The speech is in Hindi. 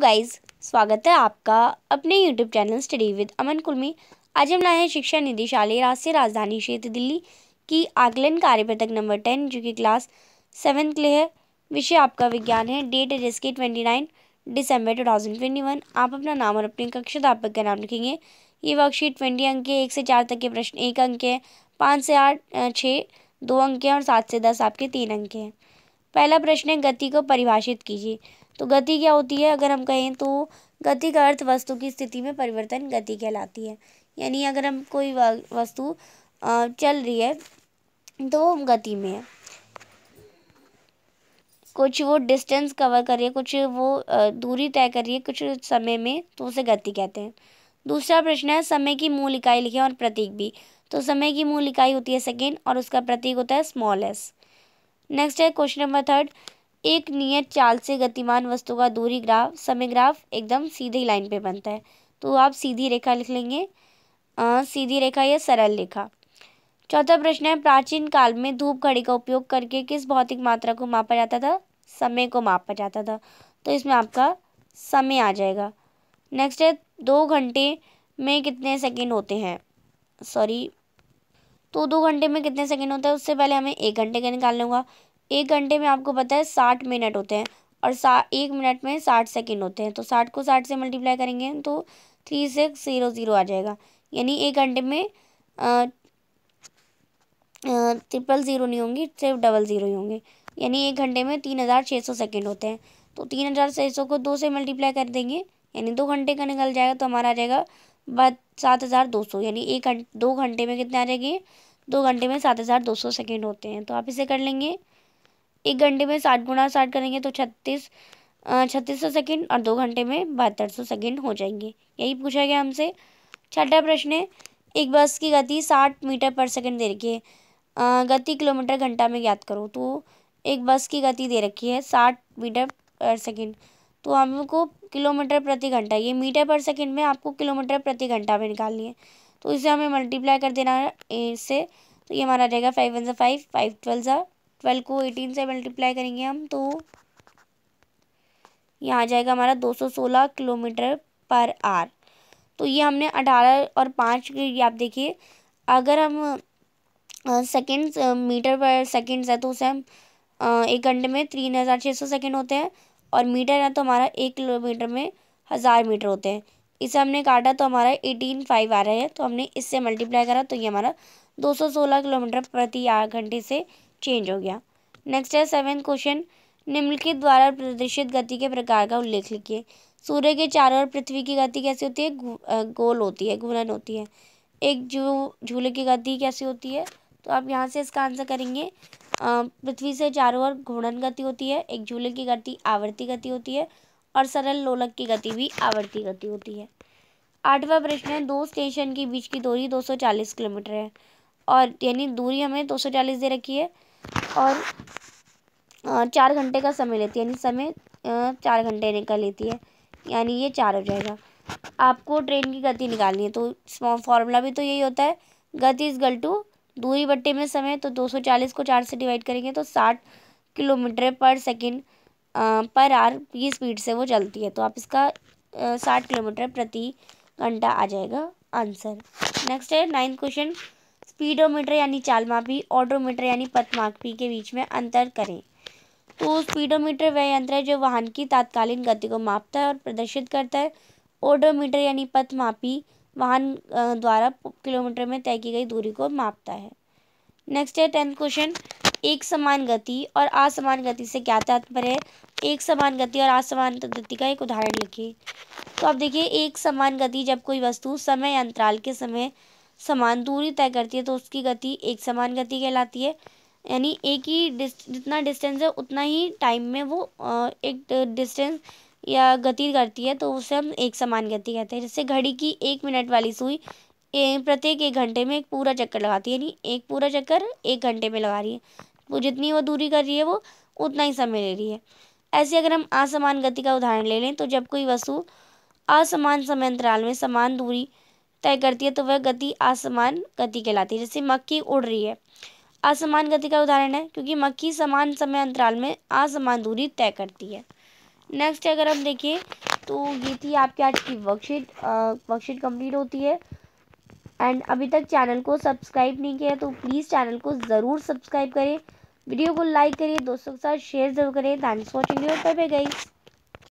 गाइज स्वागत है आपका अपने YouTube channel study with Aman Kulmi आज हम लाए हैं शिक्षा निदेशालय राष्ट्रीय राजधानी क्षेत्र दिल्ली की आकलन कार्यपत्रक नंबर टेन जो कि क्लास सेवन के लिए है विषय आपका विज्ञान है डेट है जिसके twenty nine December two thousand twenty one आप अपना नाम और अपने दापक का नाम लिखेंगे ये वर्कशीट ट्वेंटी अंक के एक से चार तक के प्रश्न एक अंक के पाँच से आठ छः दो अंक के और सात से दस आपके तीन अंक हैं पहला प्रश्न है गति को परिभाषित कीजिए तो गति क्या होती है अगर हम कहें तो गति का अर्थ वस्तु की स्थिति में परिवर्तन गति कहलाती है यानी अगर हम कोई वस्तु चल रही है तो वो गति में है कुछ वो डिस्टेंस कवर कर रही है कुछ वो दूरी तय कर रही है कुछ समय में तो उसे गति कहते हैं दूसरा प्रश्न है समय की मूल इकाई लिखें और प्रतीक भी तो समय की मूल इकाई होती है सेकेंड और उसका प्रतीक होता है स्मॉल एस नेक्स्ट है क्वेश्चन नंबर थर्ड एक नियत चाल से गतिमान वस्तु का दूरी ग्राफ समय ग्राफ एकदम सीधी लाइन पे बनता है तो आप सीधी रेखा लिख लेंगे आ, सीधी रेखा या सरल रेखा चौथा प्रश्न है प्राचीन काल में धूप घड़ी का उपयोग करके किस भौतिक मात्रा को मापा जाता था समय को मापा जाता था तो इसमें आपका समय आ जाएगा नेक्स्ट है दो घंटे में कितने सेकेंड होते हैं सॉरी तो दो घंटे में कितने सेकेंड होता है उससे पहले हमें एक घंटे का निकालना होगा एक घंटे में आपको पता है साठ मिनट होते हैं और सा एक मिनट में साठ सेकेंड होते हैं तो साठ को साठ से मल्टीप्लाई करेंगे तो थ्री सिक्स ज़ीरो ज़ीरो आ जाएगा यानी एक घंटे में ट्रिपल ज़ीरो नहीं होंगी सिर्फ डबल ज़ीरो ही होंगे यानी एक घंटे में तीन हज़ार छः सौ सेकेंड होते हैं तो तीन हज़ार छः सौ को दो से मल्टीप्लाई कर देंगे यानी दो घंटे का निकल जाएगा तो हमारा आ जाएगा बात सात हज़ार दो सौ यानी एक घंटे दो घंटे में कितने आ जाएंगे दो घंटे में सात हज़ार दो सौ सेकेंड होते हैं तो आप इसे कर लेंगे एक घंटे में साठ गुना साठ करेंगे तो छत्तीस छत्तीस सौ सेकेंड और दो घंटे में बहत्तर सौ सेकेंड हो जाएंगे यही पूछा गया हमसे छठा प्रश्न है एक बस की गति साठ मीटर पर सेकेंड दे रखी है गति किलोमीटर घंटा में ज्ञात करो तो एक बस की गति दे रखी है साठ मीटर पर सेकेंड तो हमको किलोमीटर प्रति घंटा ये मीटर पर सेकेंड में आपको किलोमीटर प्रति घंटा में निकालनी है तो इसे हमें मल्टीप्लाई कर देना है इससे तो ये हमारा रहेगा फाइव वन ज़ा फाइव फाइव ट्वेल्व ज़ा ट्वेल्व को एटीन से मल्टीप्लाई करेंगे हम तो यह आ जाएगा हमारा दो सौ सोलह किलोमीटर पर आर तो ये हमने अठारह और पाँच की आप देखिए अगर हम सेकेंड्स मीटर पर सेकेंड्स है तो उसे हम एक घंटे में तीन हज़ार छः सौ सेकेंड होते हैं और मीटर है तो हमारा एक किलोमीटर में हज़ार मीटर होते हैं इसे हमने काटा तो हमारा एटीन फाइव आ रहा है तो हमने इससे मल्टीप्लाई करा तो ये हमारा दो सौ सोलह किलोमीटर प्रति घंटे से चेंज हो गया नेक्स्ट है सेवन क्वेश्चन निम्नलिखित द्वारा प्रदर्शित गति के प्रकार का उल्लेख लिखिए सूर्य के चारों ओर पृथ्वी की गति कैसी होती है गोल होती है घूर्णन होती है एक जो झूले की गति कैसी होती है तो आप यहाँ से इसका आंसर करेंगे पृथ्वी से चारों ओर घूर्णन गति होती है एक झूले की गति आवर्ती गति होती है और सरल लोलक की गति भी आवर्ती गति होती है आठवां प्रश्न है दो स्टेशन के बीच की दूरी 240 किलोमीटर है और यानी दूरी हमें 240 दे रखी है और चार घंटे का समय लेती है यानी समय चार घंटे निकल लेती है यानी ये चार हो जाएगा आपको ट्रेन की गति निकालनी है तो फॉर्मूला भी तो यही होता है गति इज गल टू दूरी बट्टे में समय तो 240 को चार से डिवाइड करेंगे तो 60 किलोमीटर पर सेकंड पर आर की स्पीड से वो चलती है तो आप इसका साठ किलोमीटर प्रति घंटा आ जाएगा आंसर नेक्स्ट है नाइन्थ क्वेश्चन स्पीडोमीटर यानी चाल मापी ऑडोमीटर यानी पथ मापी के बीच में अंतर करें तो स्पीडोमीटर वह यंत्र है जो वाहन की तात्कालीन गति को मापता है और प्रदर्शित करता है ओडोमीटर यानी पथ मापी वाहन द्वारा किलोमीटर में तय की गई दूरी को मापता है नेक्स्ट है टेंथ क्वेश्चन एक समान गति और असमान गति से क्या तात्पर्य है एक समान गति और असमान गति का एक उदाहरण लिखिए तो आप देखिए एक समान गति जब कोई वस्तु समय अंतराल के समय समान दूरी तय करती है तो उसकी गति एक समान गति कहलाती है यानी एक ही डिस जितना डिस्टेंस है उतना ही टाइम में वो एक डिस्टेंस या गति करती है तो उसे हम एक समान गति कहते हैं जैसे घड़ी की एक मिनट वाली सुई प्रत्येक एक घंटे में एक पूरा चक्कर लगाती है यानी एक पूरा चक्कर एक घंटे में लगा रही है वो जितनी वो दूरी कर रही है वो उतना ही समय ले रही है ऐसे अगर हम असमान गति का उदाहरण ले लें तो जब कोई वस्तु असमान समय अंतराल में समान दूरी तय करती है तो वह गति असमान गति कहलाती है जैसे मक्खी उड़ रही है असमान गति का उदाहरण है क्योंकि मक्खी समान समय अंतराल में असमान दूरी तय करती है नेक्स्ट अगर हम देखें तो ये थी आपकी आज की वर्कशीट वर्कशीट कंप्लीट होती है एंड अभी तक चैनल को सब्सक्राइब नहीं किया तो प्लीज़ चैनल को ज़रूर सब्सक्राइब करें वीडियो को लाइक करिए दोस्तों के साथ शेयर जरूर करें thanks for watching your bye bye